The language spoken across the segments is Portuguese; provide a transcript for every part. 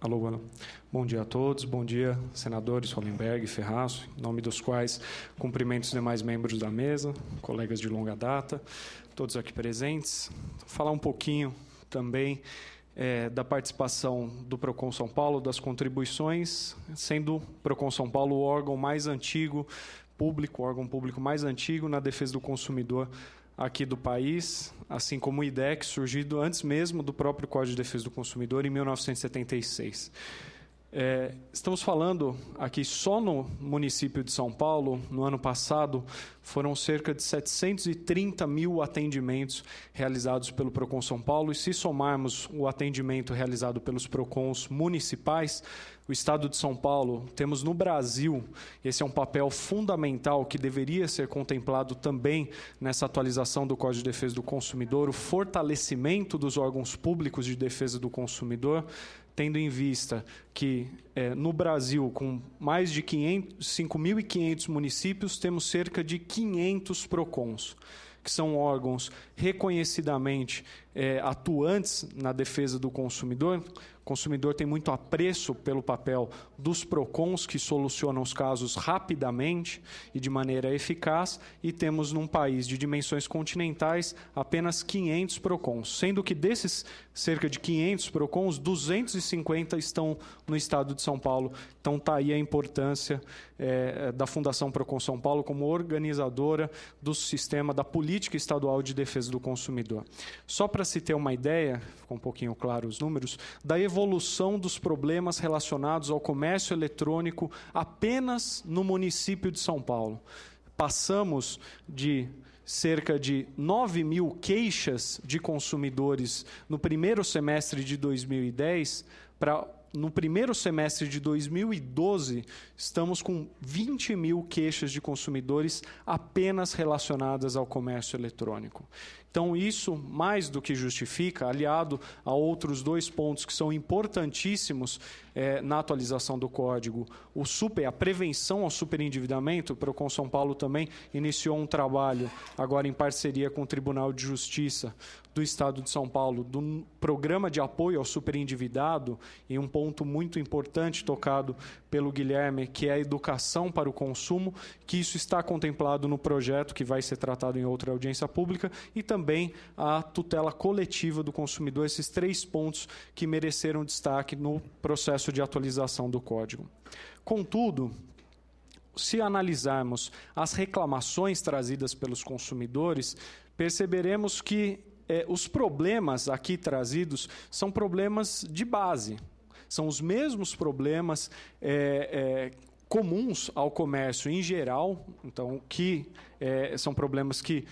Alô, Ana. Bom dia a todos. Bom dia, senadores Hollenberg e Ferraço, em nome dos quais cumprimento os demais membros da mesa, colegas de longa data, todos aqui presentes. Falar um pouquinho também é, da participação do Procon São Paulo, das contribuições, sendo o Procon São Paulo o órgão mais antigo público, órgão público mais antigo na defesa do consumidor aqui do país, assim como o IDEC, surgido antes mesmo do próprio Código de Defesa do Consumidor, em 1976. É, estamos falando aqui só no município de São Paulo, no ano passado, foram cerca de 730 mil atendimentos realizados pelo PROCON São Paulo, e se somarmos o atendimento realizado pelos PROCONs municipais, o Estado de São Paulo, temos no Brasil, esse é um papel fundamental que deveria ser contemplado também nessa atualização do Código de Defesa do Consumidor, o fortalecimento dos órgãos públicos de defesa do consumidor, tendo em vista que é, no Brasil, com mais de 5.500 municípios, temos cerca de 500 PROCONs que são órgãos reconhecidamente é, atuantes na defesa do consumidor, consumidor tem muito apreço pelo papel dos PROCONs, que solucionam os casos rapidamente e de maneira eficaz, e temos num país de dimensões continentais apenas 500 PROCONs, sendo que desses cerca de 500 PROCONs, 250 estão no estado de São Paulo. Então está aí a importância é, é, da Fundação PROCON São Paulo como organizadora do sistema da política estadual de defesa do consumidor. Só para se ter uma ideia, ficou um pouquinho claro os números, da evolução evolução dos problemas relacionados ao comércio eletrônico apenas no município de São Paulo. Passamos de cerca de 9 mil queixas de consumidores no primeiro semestre de 2010 para no primeiro semestre de 2012, estamos com 20 mil queixas de consumidores apenas relacionadas ao comércio eletrônico. Então, isso mais do que justifica, aliado a outros dois pontos que são importantíssimos é, na atualização do código: o super, a prevenção ao superendividamento. O Procon São Paulo também iniciou um trabalho, agora em parceria com o Tribunal de Justiça do Estado de São Paulo, do programa de apoio ao superendividado, e um ponto muito importante tocado pelo Guilherme, que é a educação para o consumo, que isso está contemplado no projeto que vai ser tratado em outra audiência pública, e também também a tutela coletiva do consumidor, esses três pontos que mereceram destaque no processo de atualização do código. Contudo, se analisarmos as reclamações trazidas pelos consumidores, perceberemos que é, os problemas aqui trazidos são problemas de base. São os mesmos problemas é, é, comuns ao comércio em geral, então que são problemas que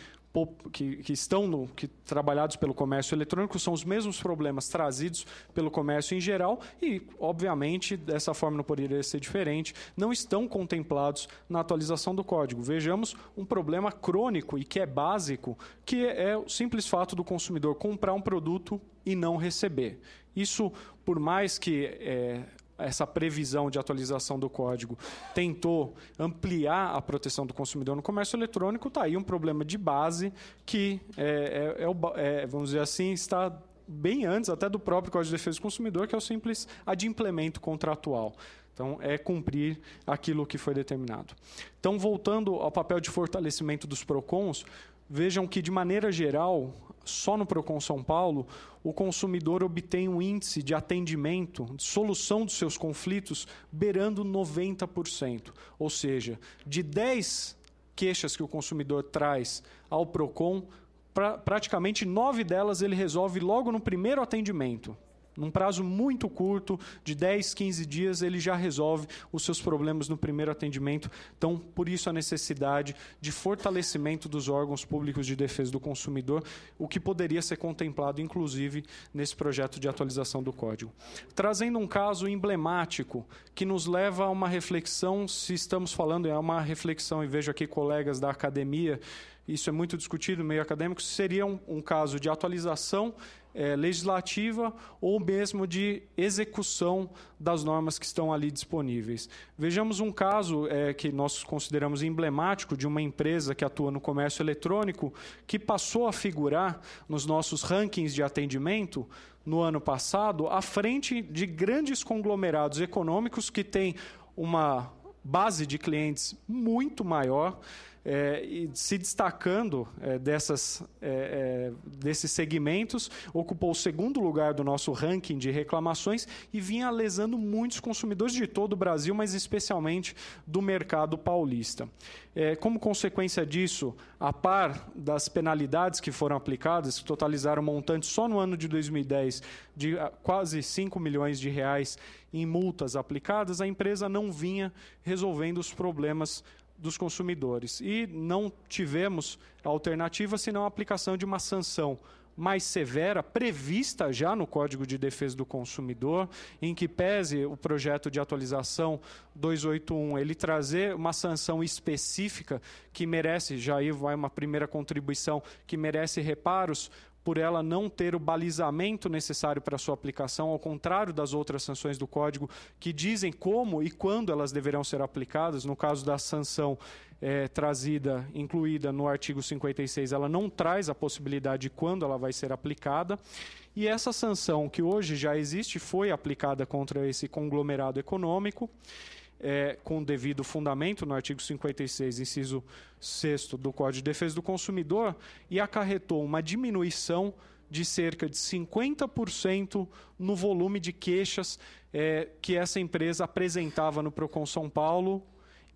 que, que, estão no, que, trabalhados pelo comércio eletrônico são os mesmos problemas trazidos pelo comércio em geral e, obviamente, dessa forma não poderia ser diferente, não estão contemplados na atualização do código. Vejamos um problema crônico e que é básico, que é o simples fato do consumidor comprar um produto e não receber. Isso, por mais que é, essa previsão de atualização do código tentou ampliar a proteção do consumidor no comércio eletrônico, está aí um problema de base que, é, é, é, é, vamos dizer assim, está bem antes até do próprio Código de Defesa do Consumidor, que é o simples adimplemento contratual. Então, é cumprir aquilo que foi determinado. Então, voltando ao papel de fortalecimento dos PROCONs, vejam que, de maneira geral, só no Procon São Paulo, o consumidor obtém um índice de atendimento, de solução dos seus conflitos, beirando 90%. Ou seja, de 10 queixas que o consumidor traz ao Procon, pra, praticamente 9 delas ele resolve logo no primeiro atendimento. Num prazo muito curto, de 10, 15 dias, ele já resolve os seus problemas no primeiro atendimento. Então, por isso a necessidade de fortalecimento dos órgãos públicos de defesa do consumidor, o que poderia ser contemplado, inclusive, nesse projeto de atualização do Código. Trazendo um caso emblemático que nos leva a uma reflexão, se estamos falando, é uma reflexão, e vejo aqui colegas da academia, isso é muito discutido no meio acadêmico, seria um, um caso de atualização é, legislativa ou mesmo de execução das normas que estão ali disponíveis. Vejamos um caso é, que nós consideramos emblemático de uma empresa que atua no comércio eletrônico que passou a figurar nos nossos rankings de atendimento no ano passado à frente de grandes conglomerados econômicos que têm uma base de clientes muito maior é, e se destacando é, dessas, é, é, desses segmentos, ocupou o segundo lugar do nosso ranking de reclamações e vinha lesando muitos consumidores de todo o Brasil, mas especialmente do mercado paulista. É, como consequência disso, a par das penalidades que foram aplicadas, que totalizaram um montante só no ano de 2010 de ah, quase 5 milhões de reais em multas aplicadas, a empresa não vinha resolvendo os problemas dos consumidores. E não tivemos alternativa senão a aplicação de uma sanção mais severa, prevista já no Código de Defesa do Consumidor, em que pese o projeto de atualização 281 ele trazer uma sanção específica que merece, já aí vai uma primeira contribuição, que merece reparos por ela não ter o balizamento necessário para sua aplicação, ao contrário das outras sanções do Código que dizem como e quando elas deverão ser aplicadas. No caso da sanção é, trazida, incluída no artigo 56, ela não traz a possibilidade de quando ela vai ser aplicada. E essa sanção que hoje já existe foi aplicada contra esse conglomerado econômico é, com devido fundamento, no artigo 56, inciso 6 do Código de Defesa do Consumidor, e acarretou uma diminuição de cerca de 50% no volume de queixas é, que essa empresa apresentava no Procon São Paulo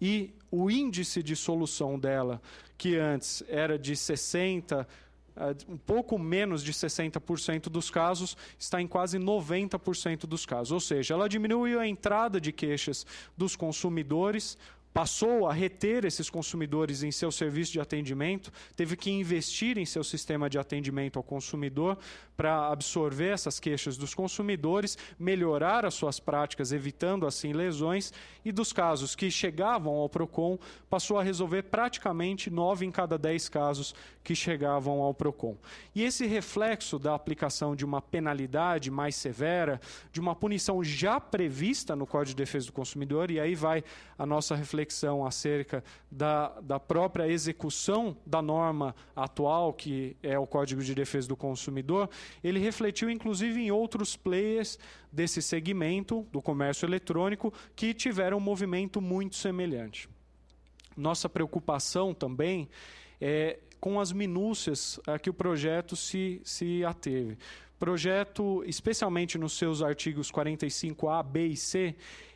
e o índice de solução dela, que antes era de 60 ah, um pouco menos de 60% dos casos, está em quase 90% dos casos. Ou seja, ela diminuiu a entrada de queixas dos consumidores, passou a reter esses consumidores em seu serviço de atendimento, teve que investir em seu sistema de atendimento ao consumidor para absorver essas queixas dos consumidores, melhorar as suas práticas, evitando assim lesões, e dos casos que chegavam ao PROCON, passou a resolver praticamente 9 em cada 10 casos que chegavam ao PROCON. E esse reflexo da aplicação de uma penalidade mais severa, de uma punição já prevista no Código de Defesa do Consumidor, e aí vai a nossa reflexão reflexão acerca da, da própria execução da norma atual, que é o Código de Defesa do Consumidor, ele refletiu inclusive em outros players desse segmento do comércio eletrônico que tiveram um movimento muito semelhante. Nossa preocupação também é com as minúcias a eh, que o projeto se, se ateve. Projeto, especialmente nos seus artigos 45A, B e C,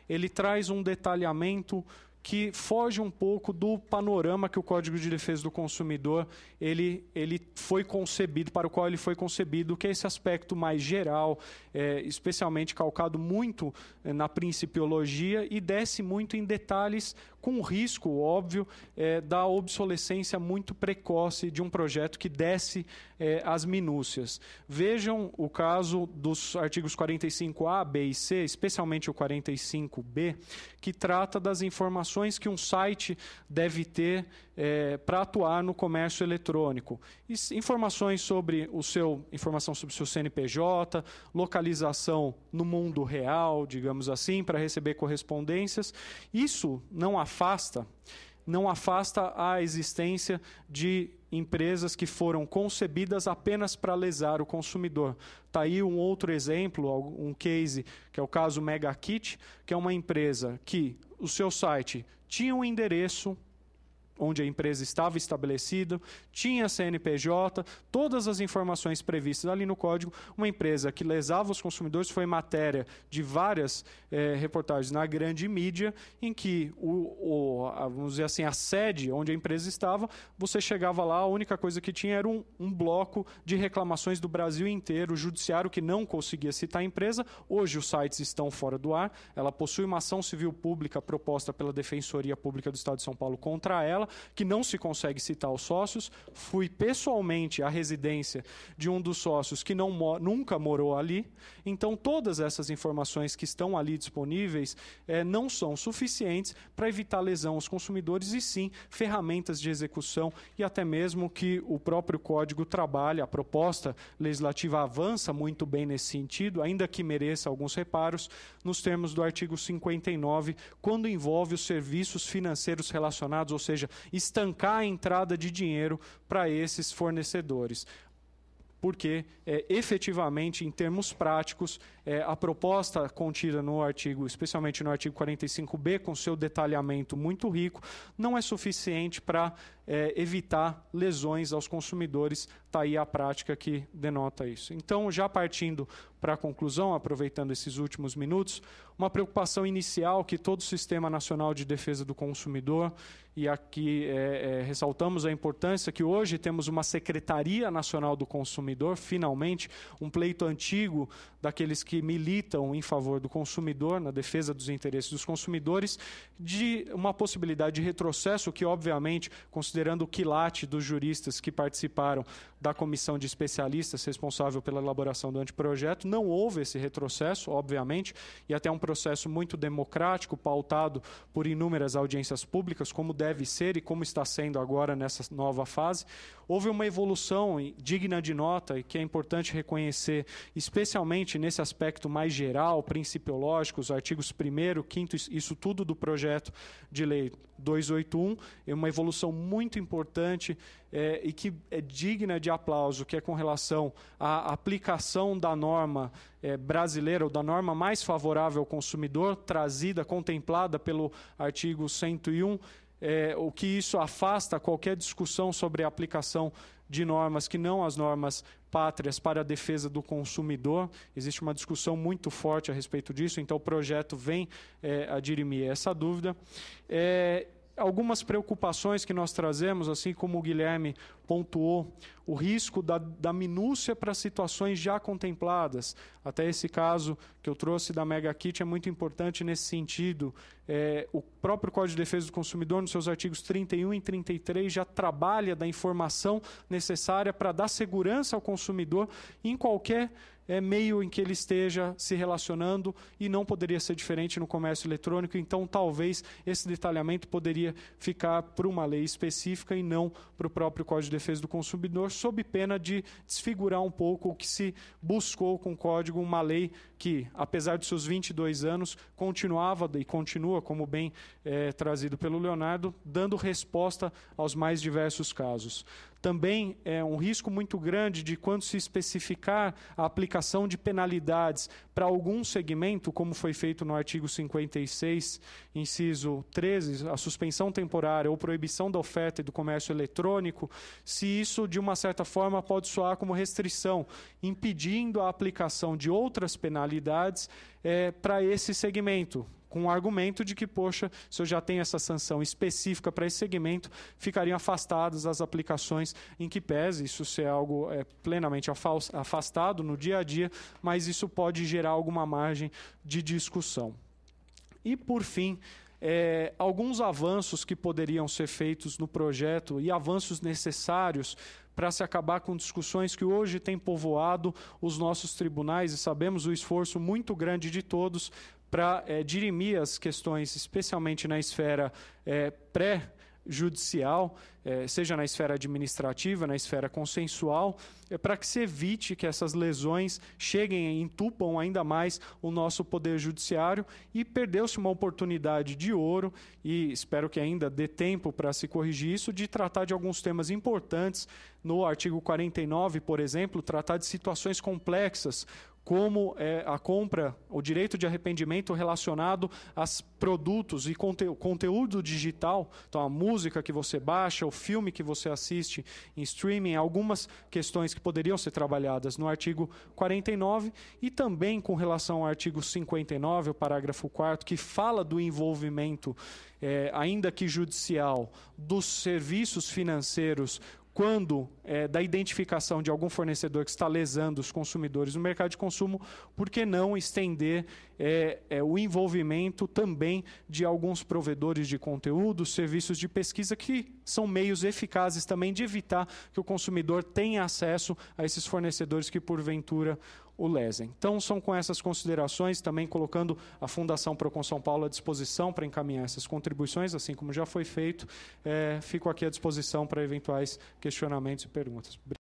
ele traz um detalhamento que foge um pouco do panorama que o Código de Defesa do Consumidor ele, ele foi concebido, para o qual ele foi concebido, que é esse aspecto mais geral, é, especialmente calcado muito é, na principiologia e desce muito em detalhes com o risco óbvio é, da obsolescência muito precoce de um projeto que desce é, as minúcias. Vejam o caso dos artigos 45A, B e C, especialmente o 45B, que trata das informações que um site deve ter é, para atuar no comércio eletrônico. E informações sobre o seu informação sobre o seu CNPJ, localização no mundo real, digamos assim, para receber correspondências. Isso não afasta não afasta a existência de empresas que foram concebidas apenas para lesar o consumidor. Está aí um outro exemplo, um case, que é o caso Mega Kit, que é uma empresa que o seu site tinha um endereço, onde a empresa estava estabelecida, tinha CNPJ, todas as informações previstas ali no código. Uma empresa que lesava os consumidores foi matéria de várias eh, reportagens na grande mídia, em que o, o, vamos dizer assim, a sede onde a empresa estava, você chegava lá, a única coisa que tinha era um, um bloco de reclamações do Brasil inteiro, judiciário que não conseguia citar a empresa. Hoje os sites estão fora do ar. Ela possui uma ação civil pública proposta pela Defensoria Pública do Estado de São Paulo contra ela que não se consegue citar os sócios. Fui pessoalmente à residência de um dos sócios que não, nunca morou ali. Então, todas essas informações que estão ali disponíveis é, não são suficientes para evitar lesão aos consumidores e sim ferramentas de execução e até mesmo que o próprio código trabalha, a proposta legislativa avança muito bem nesse sentido, ainda que mereça alguns reparos, nos termos do artigo 59, quando envolve os serviços financeiros relacionados, ou seja, estancar a entrada de dinheiro para esses fornecedores porque é, efetivamente, em termos práticos, é, a proposta contida no artigo, especialmente no artigo 45B, com seu detalhamento muito rico, não é suficiente para é, evitar lesões aos consumidores. Está aí a prática que denota isso. Então, já partindo para a conclusão, aproveitando esses últimos minutos, uma preocupação inicial que todo o Sistema Nacional de Defesa do Consumidor, e aqui é, é, ressaltamos a importância que hoje temos uma Secretaria Nacional do Consumidor, finalmente, um pleito antigo daqueles que militam em favor do consumidor, na defesa dos interesses dos consumidores, de uma possibilidade de retrocesso que, obviamente, consideramos considerando o quilate dos juristas que participaram da comissão de especialistas responsável pela elaboração do anteprojeto, não houve esse retrocesso, obviamente, e até é um processo muito democrático, pautado por inúmeras audiências públicas, como deve ser e como está sendo agora nessa nova fase. Houve uma evolução digna de nota e que é importante reconhecer, especialmente nesse aspecto mais geral, principiológico, os artigos 1 5 isso tudo do projeto de lei 281, é uma evolução muito importante é, e que é digna de aplauso, que é com relação à aplicação da norma é, brasileira, ou da norma mais favorável ao consumidor, trazida, contemplada pelo artigo 101 é, o que isso afasta qualquer discussão sobre a aplicação de normas que não as normas pátrias para a defesa do consumidor. Existe uma discussão muito forte a respeito disso, então o projeto vem é, a dirimir essa dúvida. É, algumas preocupações que nós trazemos, assim como o Guilherme pontuou o risco da, da minúcia para situações já contempladas. Até esse caso que eu trouxe da Mega Kit é muito importante nesse sentido. É, o próprio Código de Defesa do Consumidor, nos seus artigos 31 e 33, já trabalha da informação necessária para dar segurança ao consumidor em qualquer é, meio em que ele esteja se relacionando e não poderia ser diferente no comércio eletrônico. Então, talvez esse detalhamento poderia ficar para uma lei específica e não para o próprio Código de Defesa do Consumidor, sob pena de desfigurar um pouco o que se buscou com o código, uma lei que, apesar de seus 22 anos, continuava e continua, como bem é, trazido pelo Leonardo, dando resposta aos mais diversos casos. Também é um risco muito grande de quando se especificar a aplicação de penalidades para algum segmento, como foi feito no artigo 56, inciso 13, a suspensão temporária ou proibição da oferta e do comércio eletrônico, se isso de uma certa forma pode soar como restrição, impedindo a aplicação de outras penalidades é, para esse segmento com o argumento de que, poxa, se eu já tenho essa sanção específica para esse segmento, ficariam afastadas as aplicações em que pese isso ser algo é, plenamente afastado no dia a dia, mas isso pode gerar alguma margem de discussão. E, por fim, é, alguns avanços que poderiam ser feitos no projeto e avanços necessários para se acabar com discussões que hoje têm povoado os nossos tribunais e sabemos o esforço muito grande de todos para é, dirimir as questões, especialmente na esfera é, pré- judicial, é, seja na esfera administrativa, na esfera consensual, é para que se evite que essas lesões cheguem e entupam ainda mais o nosso poder judiciário e perdeu-se uma oportunidade de ouro e espero que ainda dê tempo para se corrigir isso de tratar de alguns temas importantes no artigo 49, por exemplo, tratar de situações complexas como é, a compra, o direito de arrependimento relacionado a produtos e conte conteúdo digital, então a música que você baixa, o filme que você assiste em streaming, algumas questões que poderiam ser trabalhadas no artigo 49 e também com relação ao artigo 59, o parágrafo 4 que fala do envolvimento, é, ainda que judicial, dos serviços financeiros quando é, da identificação de algum fornecedor que está lesando os consumidores no mercado de consumo, por que não estender é, é, o envolvimento também de alguns provedores de conteúdo, serviços de pesquisa, que são meios eficazes também de evitar que o consumidor tenha acesso a esses fornecedores que, porventura, o lesem. Então, são com essas considerações, também colocando a Fundação Procon São Paulo à disposição para encaminhar essas contribuições, assim como já foi feito, é, fico aqui à disposição para eventuais questionamentos e perguntas.